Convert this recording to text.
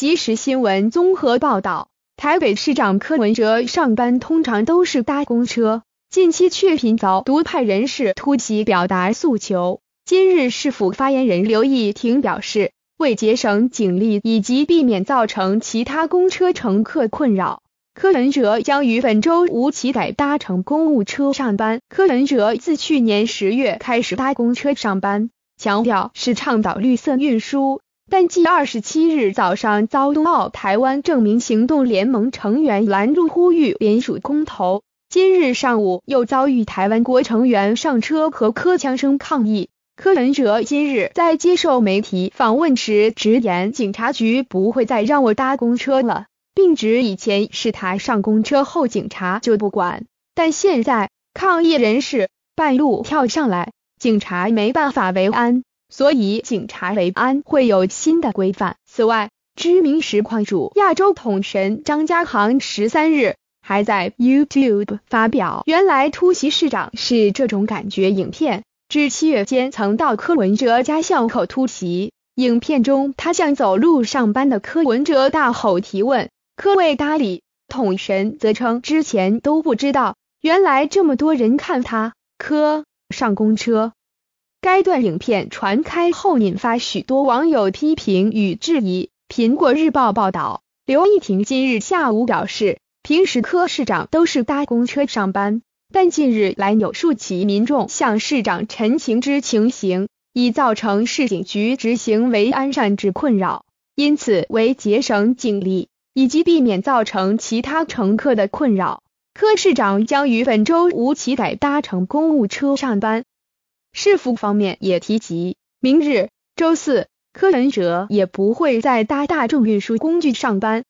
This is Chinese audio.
即时新闻综合报道，台北市长柯文哲上班通常都是搭公车，近期却频遭独派人士突袭表达诉求。今日市府发言人刘义婷表示，为节省警力以及避免造成其他公车乘客困扰，柯文哲将于本周五起改搭乘公务车上班。柯文哲自去年十月开始搭公车上班，强调是倡导绿色运输。但继二十七日早上遭冬奥台湾证明行动联盟成员拦住，呼吁联署公投。今日上午又遭遇台湾国成员上车和柯枪声抗议。柯文哲今日在接受媒体访问时直言，警察局不会再让我搭公车了，并指以前是他上公车后警察就不管，但现在抗议人士半路跳上来，警察没办法维安。所以警察维安会有新的规范。此外，知名实况主亚洲统神张家航十三日还在 YouTube 发表，原来突袭市长是这种感觉。影片至七月间曾到柯文哲家巷口突袭，影片中他向走路上班的柯文哲大吼提问，柯未搭理，统神则称之前都不知道，原来这么多人看他柯上公车。该段影片传开后，引发许多网友批评与质疑。苹果日报报道，刘亦婷今日下午表示，平时柯市长都是搭公车上班，但近日来有数起民众向市长陈情之情形，已造成市警局执行维安善之困扰，因此为节省警力以及避免造成其他乘客的困扰，柯市长将于本周五起改搭乘公务车上班。市府方面也提及，明日周四，柯文哲也不会再搭大众运输工具上班。